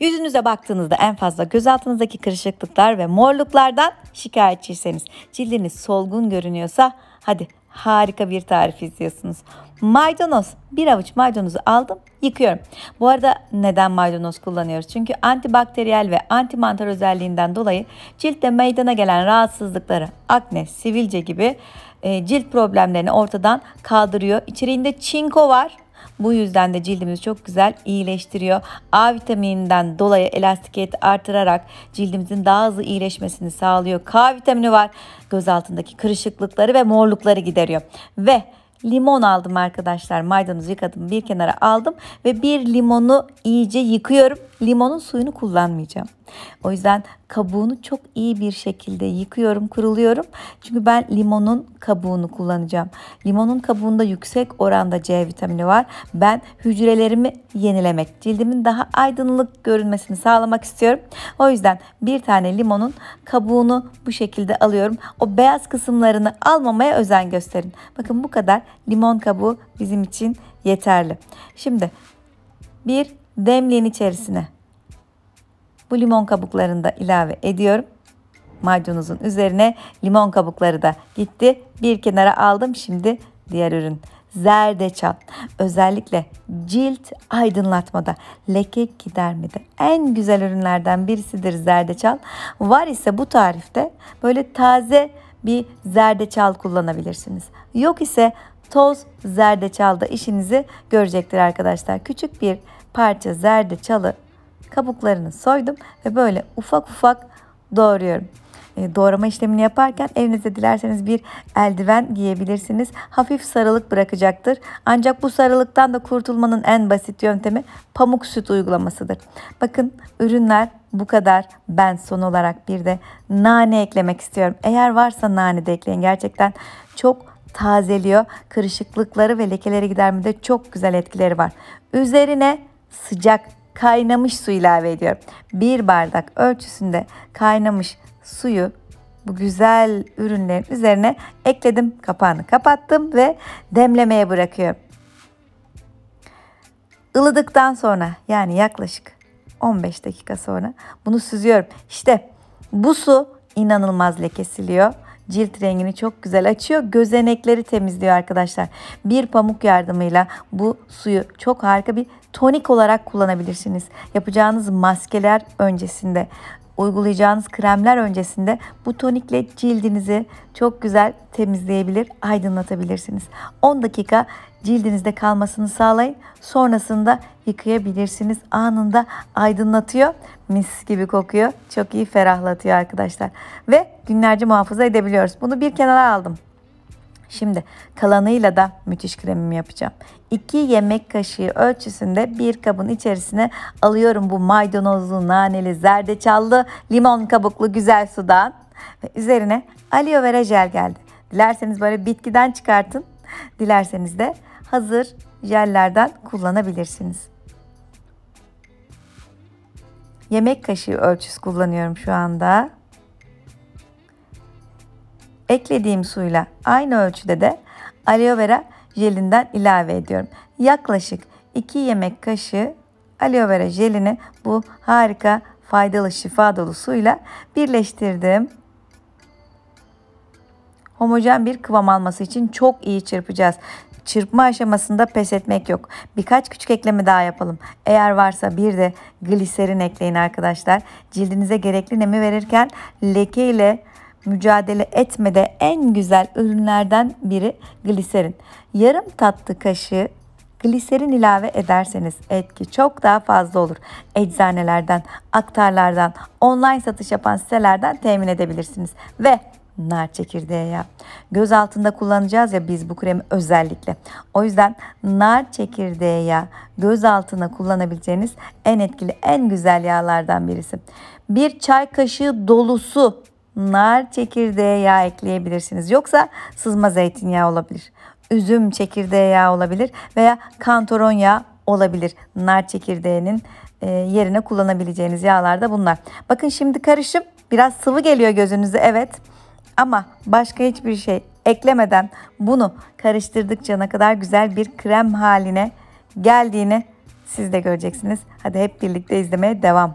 Yüzünüze baktığınızda en fazla göz altınızdaki kırışıklıklar ve morluklardan şikayetçiyseniz, cildiniz solgun görünüyorsa hadi harika bir tarif izliyorsunuz. Maydanoz, bir avuç maydanozu aldım, yıkıyorum. Bu arada neden maydanoz kullanıyoruz? Çünkü antibakteriyel ve antimantar özelliğinden dolayı ciltte meydana gelen rahatsızlıkları, akne, sivilce gibi e, cilt problemlerini ortadan kaldırıyor. İçeriğinde çinko var. Bu yüzden de cildimizi çok güzel iyileştiriyor. A vitamininden dolayı elastikiyeti artırarak cildimizin daha hızlı iyileşmesini sağlıyor. K vitamini var. Göz altındaki kırışıklıkları ve morlukları gideriyor. Ve limon aldım arkadaşlar. Maydanozu yıkadım bir kenara aldım ve bir limonu iyice yıkıyorum limonun suyunu kullanmayacağım. O yüzden kabuğunu çok iyi bir şekilde yıkıyorum, kuruluyorum. Çünkü ben limonun kabuğunu kullanacağım. Limonun kabuğunda yüksek oranda C vitamini var. Ben hücrelerimi yenilemek, cildimin daha aydınlık görünmesini sağlamak istiyorum. O yüzden bir tane limonun kabuğunu bu şekilde alıyorum. O beyaz kısımlarını almamaya özen gösterin. Bakın bu kadar limon kabuğu bizim için yeterli. Şimdi bir demliğin içerisine bu limon kabuklarını da ilave ediyorum. Maydanozun üzerine limon kabukları da gitti. Bir kenara aldım şimdi diğer ürün. Zerdeçal özellikle cilt aydınlatmada leke gidermede en güzel ürünlerden birisidir zerdeçal. Var ise bu tarifte böyle taze bir zerdeçal kullanabilirsiniz. Yok ise toz zerdeçal da işinizi görecektir arkadaşlar. Küçük bir parça zerdeçalı kabuklarını soydum ve böyle ufak ufak doğruyorum. E, doğrama işlemini yaparken elinizde dilerseniz bir eldiven giyebilirsiniz. Hafif sarılık bırakacaktır. Ancak bu sarılıktan da kurtulmanın en basit yöntemi pamuk süt uygulamasıdır. Bakın ürünler bu kadar. Ben son olarak bir de nane eklemek istiyorum. Eğer varsa nane de ekleyin. Gerçekten çok tazeliyor. Kırışıklıkları ve lekeleri gidermede çok güzel etkileri var. Üzerine sıcak kaynamış su ilave ediyorum. Bir bardak ölçüsünde kaynamış suyu bu güzel ürünlerin üzerine ekledim. Kapağını kapattım ve demlemeye bırakıyorum. Ilıdıktan sonra yani yaklaşık 15 dakika sonra bunu süzüyorum. İşte bu su inanılmaz lekesiliyor cilt rengini çok güzel açıyor. Gözenekleri temizliyor arkadaşlar. Bir pamuk yardımıyla bu suyu çok harika bir tonik olarak kullanabilirsiniz. Yapacağınız maskeler öncesinde Uygulayacağınız kremler öncesinde bu tonikle cildinizi çok güzel temizleyebilir, aydınlatabilirsiniz. 10 dakika cildinizde kalmasını sağlayın. Sonrasında yıkayabilirsiniz. Anında aydınlatıyor. Mis gibi kokuyor. Çok iyi ferahlatıyor arkadaşlar. Ve günlerce muhafaza edebiliyoruz. Bunu bir kenara aldım. Şimdi kalanıyla da müthiş kremimi yapacağım. 2 yemek kaşığı ölçüsünde bir kabın içerisine alıyorum bu maydanozlu, naneli, zerdeçallı, limon kabuklu güzel sudan. Ve üzerine aloe vera jel geldi. Dilerseniz böyle bitkiden çıkartın. Dilerseniz de hazır jellerden kullanabilirsiniz. Yemek kaşığı ölçüsü kullanıyorum şu anda. Eklediğim suyla aynı ölçüde de aloe vera jelinden ilave ediyorum. Yaklaşık 2 yemek kaşığı aloe vera jelini bu harika faydalı şifa dolu suyla birleştirdim. Homojen bir kıvam alması için çok iyi çırpacağız. Çırpma aşamasında pes etmek yok. Birkaç küçük ekleme daha yapalım. Eğer varsa bir de gliserin ekleyin arkadaşlar. Cildinize gerekli nemi verirken leke ile mücadele etmede en güzel ürünlerden biri gliserin. Yarım tatlı kaşığı gliserin ilave ederseniz etki çok daha fazla olur. Eczanelerden, aktarlardan, online satış yapan sitelerden temin edebilirsiniz. Ve nar çekirdeği yağı. Göz altında kullanacağız ya biz bu kremi özellikle. O yüzden nar çekirdeği yağı göz altına kullanabileceğiniz en etkili, en güzel yağlardan birisi. Bir çay kaşığı dolusu nar çekirdeği yağı ekleyebilirsiniz. Yoksa sızma zeytinyağı olabilir. Üzüm çekirdeği yağı olabilir veya kantoron yağı olabilir. Nar çekirdeğinin e, yerine kullanabileceğiniz yağlar da bunlar. Bakın şimdi karışım biraz sıvı geliyor gözünüze evet. Ama başka hiçbir şey eklemeden bunu karıştırdıkça ne kadar güzel bir krem haline geldiğini siz de göreceksiniz. Hadi hep birlikte izlemeye devam.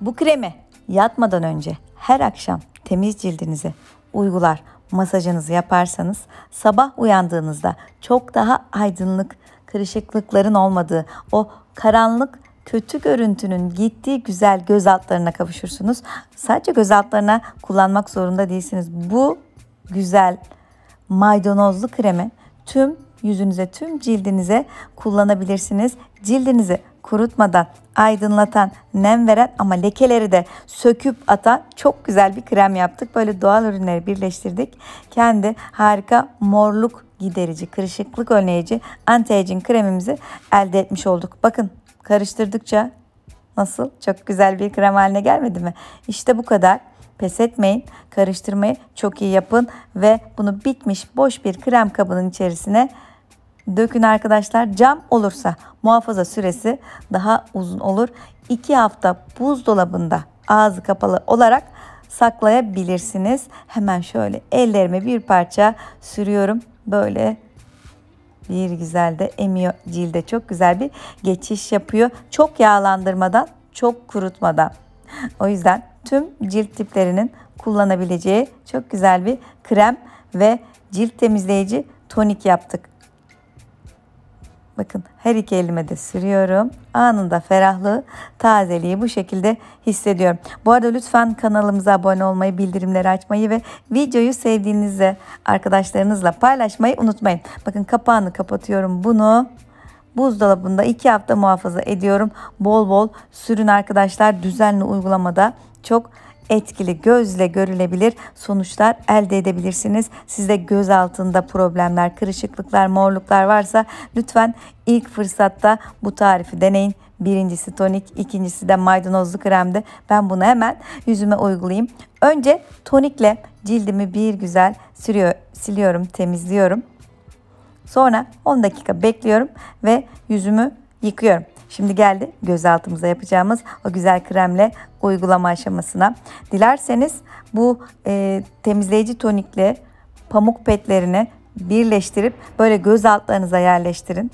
Bu kremi Yatmadan önce her akşam temiz cildinize uygular masajınızı yaparsanız sabah uyandığınızda çok daha aydınlık, kırışıklıkların olmadığı o karanlık kötü görüntünün gittiği güzel göz altlarına kavuşursunuz. Sadece göz altlarına kullanmak zorunda değilsiniz. Bu güzel maydanozlu kremi tüm yüzünüze, tüm cildinize kullanabilirsiniz. Cildinizi kurutmadan, aydınlatan, nem veren ama lekeleri de söküp atan çok güzel bir krem yaptık. Böyle doğal ürünleri birleştirdik. Kendi harika morluk giderici, kırışıklık önleyici anti-aging kremimizi elde etmiş olduk. Bakın karıştırdıkça nasıl çok güzel bir krem haline gelmedi mi? İşte bu kadar. Pes etmeyin, karıştırmayı çok iyi yapın ve bunu bitmiş boş bir krem kabının içerisine dökün arkadaşlar. Cam olursa muhafaza süresi daha uzun olur. 2 hafta buzdolabında ağzı kapalı olarak saklayabilirsiniz. Hemen şöyle ellerime bir parça sürüyorum. Böyle bir güzel de emiyor cilde çok güzel bir geçiş yapıyor. Çok yağlandırmadan, çok kurutmadan. O yüzden tüm cilt tiplerinin kullanabileceği çok güzel bir krem ve cilt temizleyici tonik yaptık. Bakın her iki elime de sürüyorum. Anında ferahlığı, tazeliği bu şekilde hissediyorum. Bu arada lütfen kanalımıza abone olmayı, bildirimleri açmayı ve videoyu sevdiğinizle, arkadaşlarınızla paylaşmayı unutmayın. Bakın kapağını kapatıyorum bunu. Buzdolabında 2 hafta muhafaza ediyorum. Bol bol sürün arkadaşlar düzenli uygulamada çok etkili gözle görülebilir sonuçlar elde edebilirsiniz. Sizde göz altında problemler, kırışıklıklar, morluklar varsa lütfen ilk fırsatta bu tarifi deneyin. Birincisi tonik, ikincisi de maydanozlu kremdi. Ben bunu hemen yüzüme uygulayayım. Önce tonikle cildimi bir güzel sürüyor, siliyorum, temizliyorum. Sonra 10 dakika bekliyorum ve yüzümü yıkıyorum. Şimdi geldi gözaltımıza yapacağımız o güzel kremle uygulama aşamasına. Dilerseniz bu e, temizleyici tonikle pamuk petlerini birleştirip böyle göz altlarınıza yerleştirin.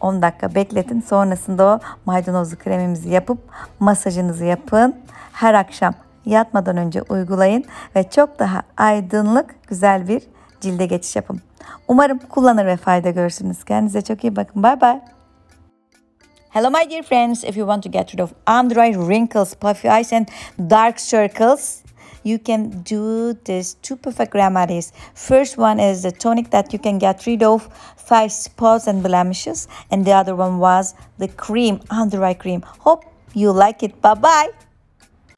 10 dakika bekletin. Sonrasında o maydanozlu kremimizi yapıp masajınızı yapın. Her akşam yatmadan önce uygulayın ve çok daha aydınlık güzel bir cilde geçiş yapın. Umarım kullanır ve fayda görürsünüz. Kendinize çok iyi bakın. Bay bay. Hello, my dear friends. If you want to get rid of under-eye wrinkles, puffy eyes, and dark circles, you can do this two perfect remedies. First one is the tonic that you can get rid of five spots and blemishes, and the other one was the cream, under-eye cream. Hope you like it. Bye bye.